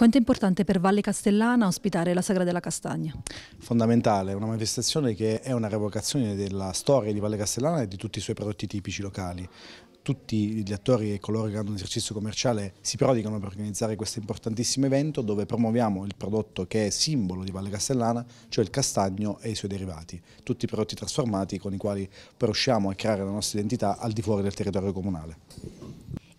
Quanto è importante per Valle Castellana ospitare la Sagra della Castagna? Fondamentale, una manifestazione che è una revocazione della storia di Valle Castellana e di tutti i suoi prodotti tipici locali tutti gli attori e coloro che hanno un esercizio commerciale si prodigano per organizzare questo importantissimo evento dove promuoviamo il prodotto che è simbolo di Valle Castellana, cioè il castagno e i suoi derivati, tutti i prodotti trasformati con i quali poi riusciamo a creare la nostra identità al di fuori del territorio comunale.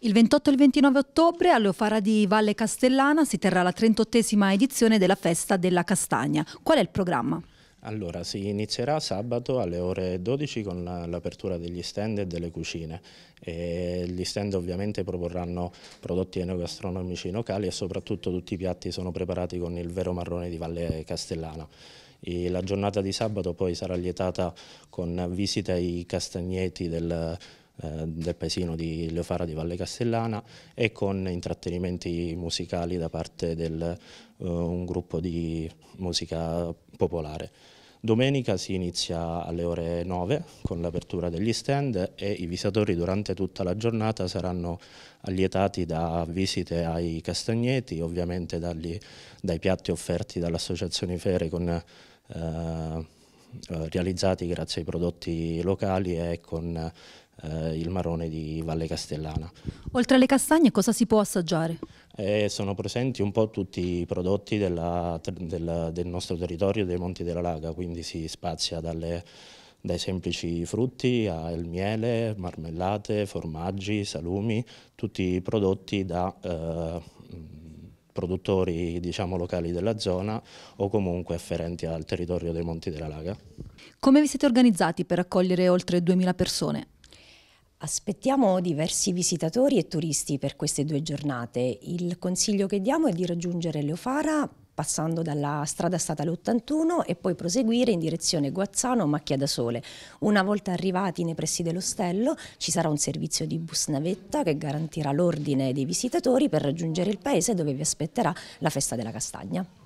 Il 28 e il 29 ottobre a Leofara di Valle Castellana si terrà la 38esima edizione della Festa della Castagna. Qual è il programma? Allora, si inizierà sabato alle ore 12 con l'apertura degli stand e delle cucine. E gli stand ovviamente proporranno prodotti enogastronomici locali e soprattutto tutti i piatti sono preparati con il vero marrone di Valle Castellana. E la giornata di sabato poi sarà lietata con visita ai castagneti del eh, del paesino di Leofara di Valle Castellana e con intrattenimenti musicali da parte di eh, un gruppo di musica popolare. Domenica si inizia alle ore 9 con l'apertura degli stand e i visitatori durante tutta la giornata saranno allietati da visite ai castagneti, ovviamente dagli, dai piatti offerti dall'Associazione Fere con, eh, eh realizzati grazie ai prodotti locali e con eh, il marrone di Valle Castellana. Oltre alle castagne cosa si può assaggiare? Eh, sono presenti un po' tutti i prodotti della, della, del nostro territorio, dei Monti della Laga, quindi si spazia dalle dai semplici frutti al miele, marmellate, formaggi, salumi, tutti prodotti da eh, produttori diciamo, locali della zona o comunque afferenti al territorio dei Monti della Laga. Come vi siete organizzati per accogliere oltre 2000 persone? Aspettiamo diversi visitatori e turisti per queste due giornate. Il consiglio che diamo è di raggiungere Leofara passando dalla strada statale 81 e poi proseguire in direzione Guazzano Macchia da Sole. Una volta arrivati nei pressi dell'ostello ci sarà un servizio di bus navetta che garantirà l'ordine dei visitatori per raggiungere il paese dove vi aspetterà la festa della castagna.